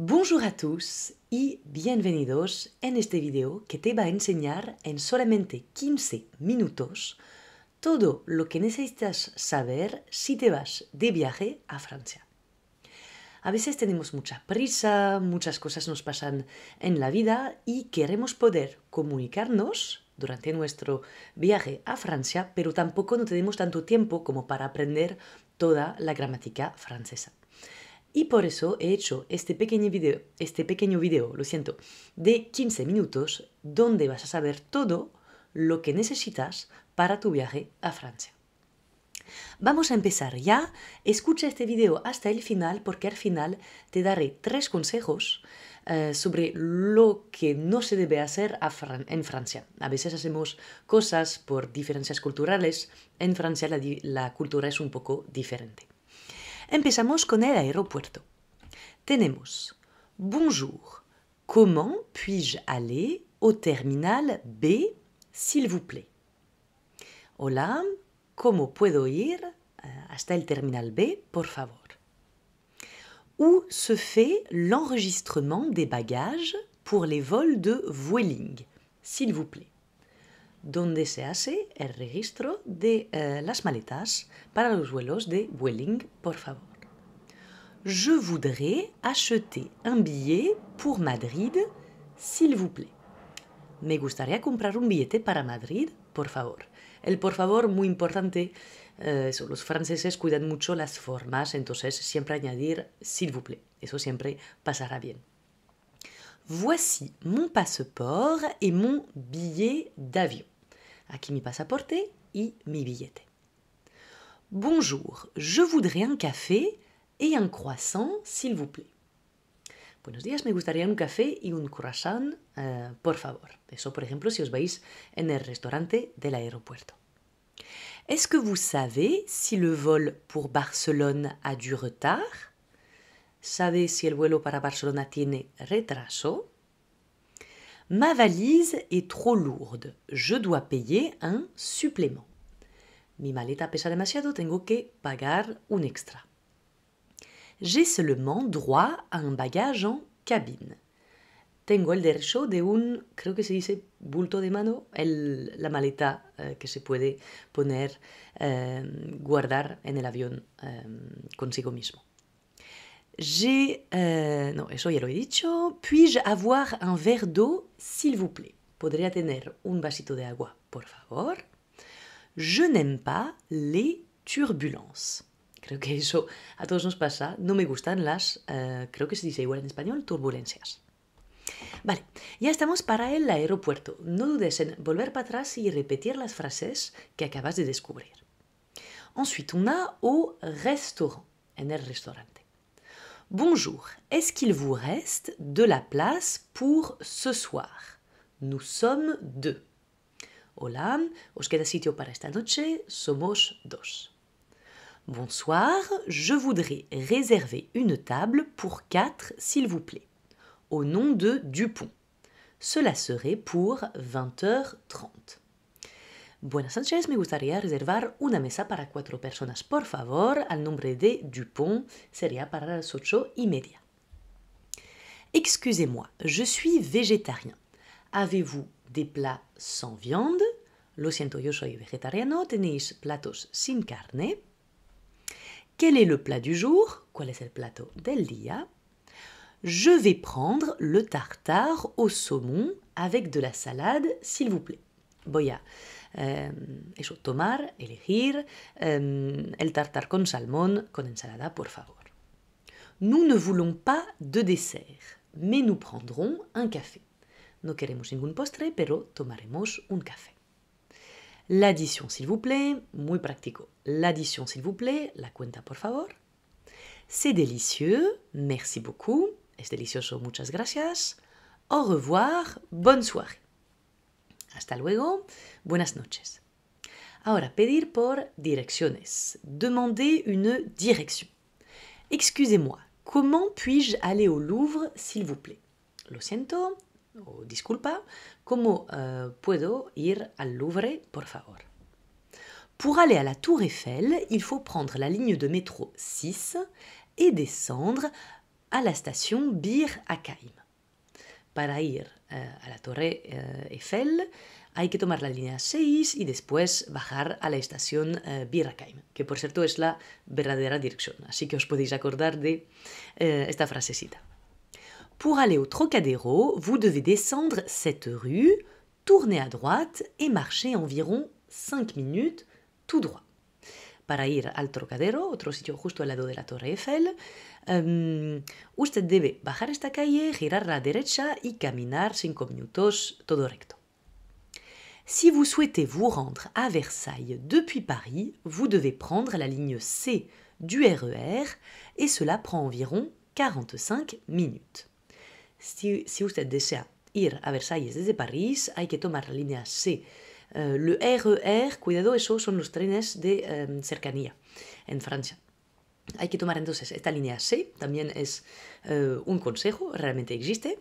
Bonjour a tous y bienvenidos en este video que te va a enseñar en solamente 15 minutos todo lo que necesitas saber si te vas de viaje a Francia. A veces tenemos mucha prisa, muchas cosas nos pasan en la vida y queremos poder comunicarnos durante nuestro viaje a Francia, pero tampoco no tenemos tanto tiempo como para aprender toda la gramática francesa. Y por eso he hecho este pequeño video, este pequeño video, lo siento, de 15 minutos donde vas a saber todo lo que necesitas para tu viaje a Francia. Vamos a empezar ya. Escucha este video hasta el final porque al final te daré tres consejos eh, sobre lo que no se debe hacer en Francia. A veces hacemos cosas por diferencias culturales. En Francia la cultura es un poco diferente. Empezamos con el aeropuerto. Tenemos Bonjour, comment puis-je aller au terminal B, s'il vous plaît Hola, ¿cómo puedo ir eh, hasta el terminal B, por favor Où se fait l'enregistrement des bagages pour les vols de Vueling, s'il vous plaît donde se hace el registro de eh, las maletas para los vuelos de Vueling, por favor. Je voudrais acheter un billet pour Madrid, s'il vous plaît. Me gustaría comprar un billete para Madrid, por favor. El por favor, muy importante. Eh, los franceses cuidan mucho las formas, entonces siempre añadir s'il vous plaît. Eso siempre pasará bien. Voici mon passeport et mon billet d'avion. Aquí mi pasaporte y mi billete. Bonjour, je voudrais un café et un croissant, s'il vous plaît. Buenos días, me gustaría un café y un croissant, eh, por favor. Eso, por ejemplo, si os vais en el restaurante del aeropuerto. Est-ce que vous savez si le vol pour Barcelone a du retard Sabe si el vuelo para Barcelona tiene retraso? Ma valise est trop lourde. Je dois payer un supplément. Mi maleta pesa demasiado. Tengo que pagar un extra. J'ai seulement droit à un bagage en cabine. Tengo el derecho de un, creo que se dice bulto de mano, el, la maleta eh, que se puede poner, eh, guardar en el avión eh, consigo mismo. J'ai. Euh, non, eso ya lo he dicho. Puis-je avoir un verre d'eau, s'il vous plaît Podría tener un vasito de agua, por favor. Je n'aime pas les turbulences. Creo que eso a todos nos pasa. No me gustan las, uh, creo que se dice igual en español, turbulencias. Vale, ya estamos para el aeropuerto. No dudes en volver para atrás y repetir las frases que acabas de descubrir. Ensuite, on a au restaurant, en el restaurant. Bonjour, est-ce qu'il vous reste de la place pour ce soir Nous sommes deux. Hola, os sitio para somos dos. Bonsoir, je voudrais réserver une table pour quatre, s'il vous plaît, au nom de Dupont. Cela serait pour 20h30. Buenas noches, me gustaría reservar una mesa para cuatro personas, por favor, al nombre de Dupont, sería para las ocho y media. Excusez-moi, je suis végétarien. Avez-vous des plats sans viande? Lo siento, yo soy vegetariano. ¿Tenéis platos sin carne? Quel est le plat du jour? ¿Cuál es el plato del día? Je vais prendre le tartare au saumon avec de la salade, s'il vous plaît. Boya. Eh, eso, tomar, elegir, eh, el tartar con salmón, con ensalada, por favor. Nous ne voulons pas de dessert, mais nous prendrons un café. No queremos ningún postre, pero tomaremos un café. L'addition, s'il vous plaît. Muy práctico. L'addition, s'il vous plaît. La cuenta, por favor. C'est délicieux. Merci beaucoup. Es delicioso. Muchas gracias. Au revoir. Bonne soirée. Hasta luego, buenas noches. Ahora, pedir por direcciones. Demander une direction. Excusez-moi, comment puis-je aller au Louvre, s'il vous plaît Lo siento, o disculpa, ¿cómo eh, puedo ir al Louvre, por favor? Pour aller à la Tour Eiffel, il faut prendre la ligne de métro 6 et descendre à la station Bir hakeim para ir eh, a la Torre eh, Eiffel hay que tomar la línea 6 y después bajar a la estación eh, Birkheim, que por cierto es la verdadera dirección, así que os podéis acordar de eh, esta frasecita. Pour aller au Trocadéro, vous devez descendre cette rue, tourner à droite et marcher environ 5 minutes tout droit para ir al Trocadero, otro sitio justo al lado de la Torre Eiffel, usted debe bajar esta calle, girar a la derecha y caminar 5 minutos todo recto. Si vous souhaitez vous rendre à Versailles depuis Paris, vous devez prendre la ligne C du RER e et cela prend environ 45 minutes. Si, si usted desea ir a Versailles desde Paris, hay que tomar la línea C El eh, RER, cuidado, esos son los trenes de em, cercanía en Francia. Hay que tomar entonces esta línea C, también es eh, un consejo, realmente existe,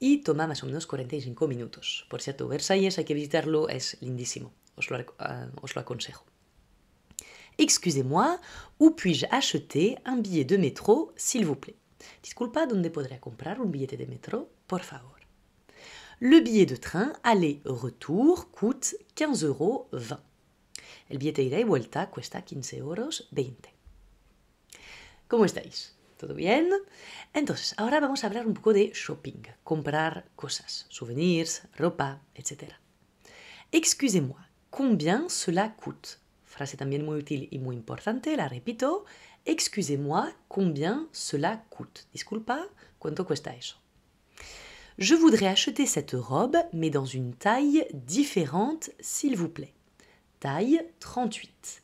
y toma más o menos 45 minutos. Por cierto, Versalles hay que visitarlo, es lindísimo, os lo, eh, os lo aconsejo. Excusez-moi, où puis-je acheter un billet de métro, s'il vous plaît Disculpa, ¿dónde podré comprar un billete de metro, por favor? Le billet de train aller-retour coûte 15,20 euros. El billete de ida y vuelta cuesta 15,20 euros. ¿Cómo estáis? ¿Todo bien? Entonces, ahora vamos a hablar un poco de shopping, comprar cosas, souvenirs, ropa, etc. Excusez-moi, combien cela coûte Frase también muy útil y muy importante, la repito. Excusez-moi, combien cela coûte Disculpa, ¿cuánto cuesta eso je voudrais acheter cette robe, mais dans une taille différente, s'il vous plaît. Taille 38.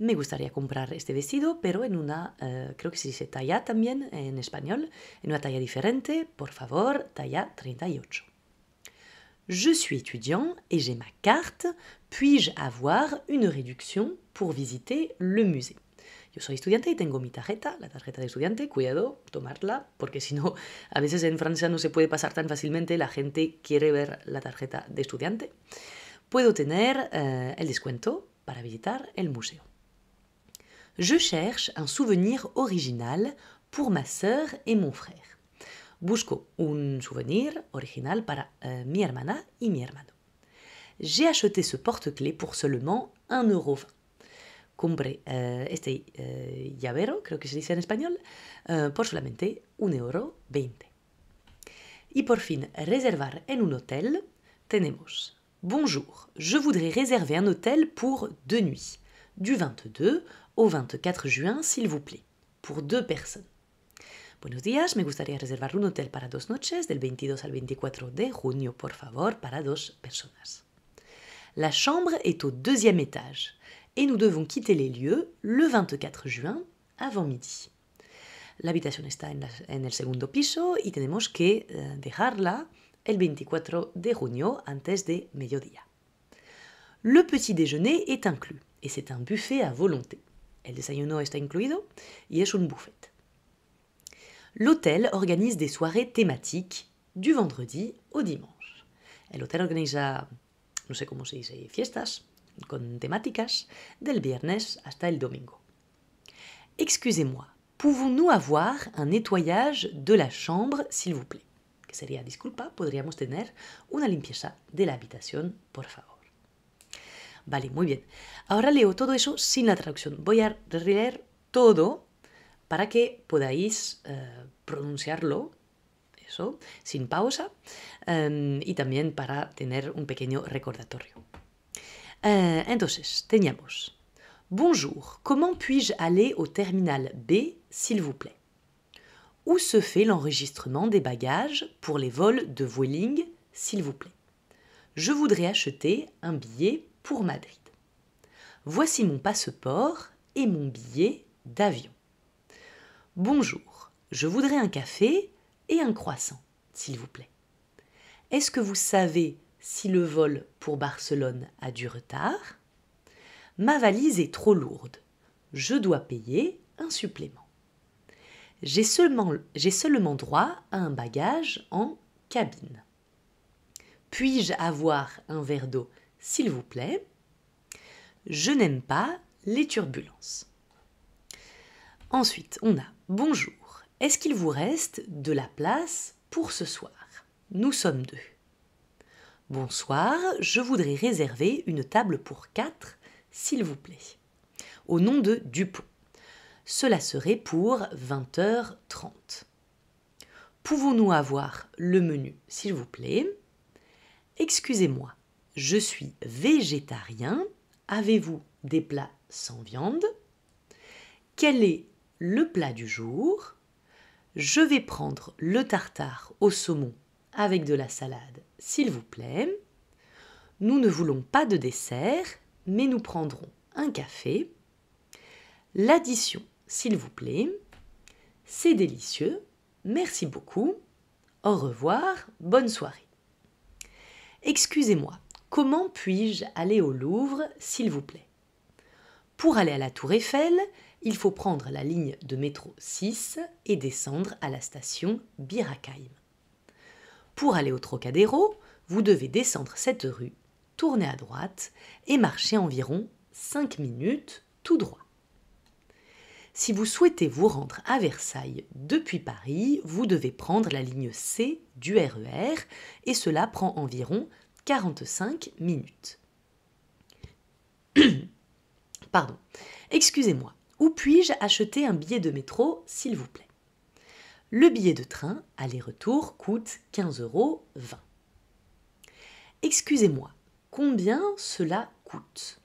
Me gustaría comprar este vestido, pero en una, eh, creo que se dice talla también en español, en una talla diferente, por favor, talla 38. Je suis étudiant et j'ai ma carte, puis-je avoir une réduction pour visiter le musée yo soy estudiante y tengo mi tarjeta, la tarjeta de estudiante, cuidado, tomarla, porque si no, a veces en Francia no se puede pasar tan fácilmente, la gente quiere ver la tarjeta de estudiante. Puedo tener eh, el descuento para visitar el museo. Je cherche un souvenir original pour ma sœur et mon frère. Busco un souvenir original para eh, mi hermana y mi hermano. J'ai acheté ce porte-clés pour seulement 1,20€ cumbre eh, este eh, llavero, creo que se dice en español, eh, por solamente 1,20 euro. Y por fin, reservar en un hotel, tenemos Bonjour, je voudrais réserver un hôtel pour deux nuits, du 22 au 24 juin, s'il vous plaît, pour deux personnes. Buenos días, me gustaría reservar un hotel para dos noches, del 22 al 24 de junio, por favor, para dos personas. La chambre est au deuxième étage et nous devons quitter les lieux le 24 juin avant midi. L'habitation est en, el segundo piso y tenemos que eh, dejarla el 24 de junio antes de mediodía. Le petit déjeuner est inclus et c'est un buffet à volonté. El desayuno está incluido y es un buffet. L'hôtel organise des soirées thématiques du vendredi au dimanche. El hotel organiza, no sé cómo se dice, fiestas, con temáticas del viernes hasta el domingo. Excusez-moi, pouvons-nous avoir un nettoyage de la chambre, s'il vous plaît? Que sería, disculpa, podríamos tener una limpieza de la habitación, por favor. Vale, muy bien. Ahora leo todo eso sin la traducción. Voy a leer todo para que podáis eh, pronunciarlo, eso, sin pausa, em, y también para tener un pequeño recordatorio. Euh, Bonjour, comment puis-je aller au terminal B, s'il vous plaît Où se fait l'enregistrement des bagages pour les vols de Vueling, s'il vous plaît Je voudrais acheter un billet pour Madrid. Voici mon passeport et mon billet d'avion. Bonjour, je voudrais un café et un croissant, s'il vous plaît. Est-ce que vous savez si le vol pour Barcelone a du retard. Ma valise est trop lourde. Je dois payer un supplément. J'ai seulement, droit à un bagage en cabine. Puis-je avoir un verre d'eau, s'il vous plaît Je n'aime pas les turbulences. Ensuite, on a Bonjour. Est-ce qu'il vous reste de la place pour ce soir Nous sommes deux. Bonsoir, je voudrais réserver une table pour quatre, s'il vous plaît. Au nom de Dupont. Cela serait pour 20h30. Pouvons-nous avoir le menu, s'il vous plaît Excusez-moi, je suis végétarien. Avez-vous des plats sans viande Quel est le plat du jour Je vais prendre le tartare au saumon avec de la salade, s'il vous plaît. Nous ne voulons pas de dessert, mais nous prendrons un café. L'addition, s'il vous plaît. C'est délicieux. Merci beaucoup. Au revoir. Bonne soirée. Excusez-moi, comment puis-je aller au Louvre, s'il vous plaît Pour aller à la Tour Eiffel, il faut prendre la ligne de métro 6 et descendre à la station Birakheim. Pour aller au Trocadéro, vous devez descendre cette rue, tourner à droite et marcher environ 5 minutes tout droit. Si vous souhaitez vous rendre à Versailles depuis Paris, vous devez prendre la ligne C du RER e et cela prend environ 45 minutes. Pardon. Excusez-moi, où puis-je acheter un billet de métro, s'il vous plaît le billet de train aller-retour coûte 15,20 euros. Excusez-moi, combien cela coûte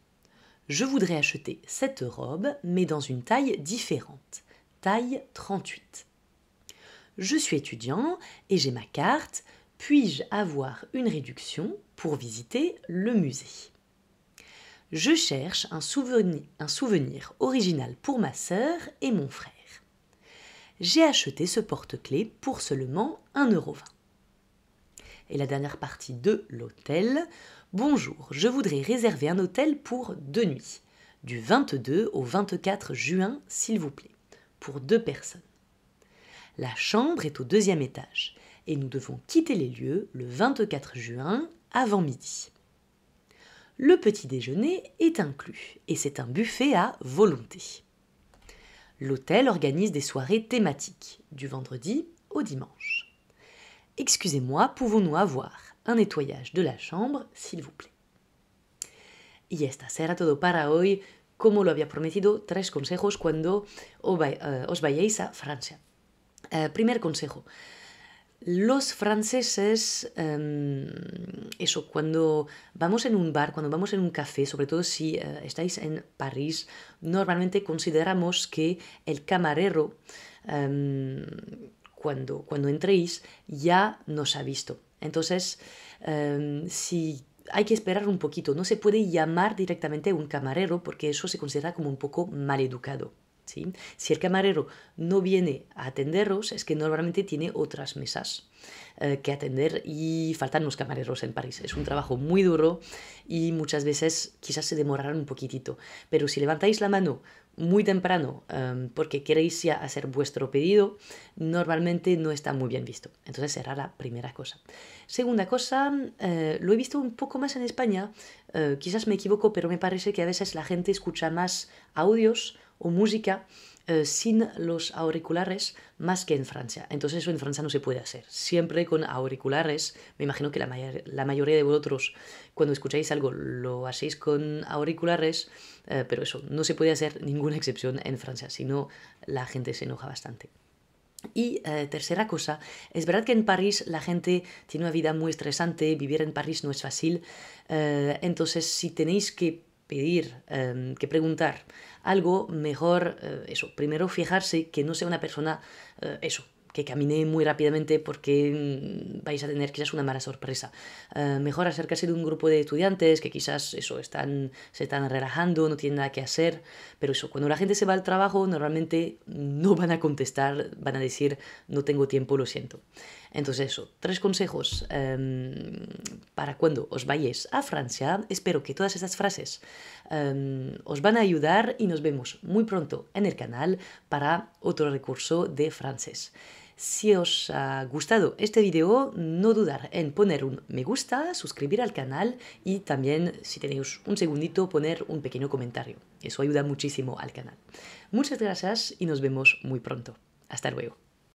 Je voudrais acheter cette robe, mais dans une taille différente, taille 38. Je suis étudiant et j'ai ma carte, puis-je avoir une réduction pour visiter le musée Je cherche un souvenir, un souvenir original pour ma sœur et mon frère j'ai acheté ce porte-clés pour seulement 1,20€. Et la dernière partie de l'hôtel. Bonjour, je voudrais réserver un hôtel pour deux nuits, du 22 au 24 juin, s'il vous plaît, pour deux personnes. La chambre est au deuxième étage et nous devons quitter les lieux le 24 juin avant midi. Le petit déjeuner est inclus et c'est un buffet à volonté l'hôtel organise des soirées thématiques, du vendredi au dimanche. Excusez-moi, pouvons-nous avoir un nettoyage de la chambre, s'il vous plaît Y esta será todo para hoy. Como lo había prometido, tres consejos cuando os eh, vayáis a Francia. Eh, primer consejo, Los franceses, em, eso, cuando vamos en un bar, cuando vamos en un café, sobre todo si eh, estáis en París, normalmente consideramos que el camarero, em, cuando, entréis, ya nos ha visto. Entonces, em, si hay que esperar un poquito, no se puede llamar directamente a un camarero porque eso se considera como un poco mal educado. Si el camarero no viene a atenderos, es que normalmente tiene otras mesas eh, que atender y faltan los camareros en París. Es un trabajo muy duro y muchas veces quizás se demorarán un poquitito. Pero si levantáis la mano, muy temprano em, porque queréis ya hacer vuestro pedido, normalmente no está muy bien visto. Entonces será la primera cosa. Segunda cosa, eh, lo he visto un poco más en España, eh, quizás me equivoco, pero me parece que a veces la gente escucha más audios o música eh, sin los auriculares más que en Francia. Entonces eso en Francia no se puede hacer. Siempre con auriculares, me imagino que la, la mayoría de vosotros cuando escucháis algo lo hacéis con auriculares, eh, pero eso, no se puede hacer ninguna excepción en Francia, Si no, la gente se enoja bastante. Y eh, tercera cosa, es verdad que en París la gente tiene una vida muy estresante, vivir en París no es fácil, entonces si tenéis que pedir, em, que preguntar algo, mejor eh, eso. Primero fijarse que no sea una persona, eh, eso, que camine muy rápidamente porque mm, vais a tener quizás una mala sorpresa. Eh, mejor acercarse de un grupo de estudiantes que quizás eso están, se están relajando, no tienen nada que hacer, pero eso, cuando la gente se va al trabajo normalmente no van a contestar, van a decir no tengo tiempo, lo siento. Entonces eso, tres consejos em, para cuando os vayáis a Francia. Espero que todas estas frases em, os van a ayudar y nos vemos muy pronto en el canal para otro recurso de francés. Si os ha gustado este video, no dudar en poner un me gusta, suscribir al canal y también, si tenéis un segundito, poner un pequeño comentario. Eso ayuda muchísimo al canal. Muchas gracias y nos vemos muy pronto. Hasta luego.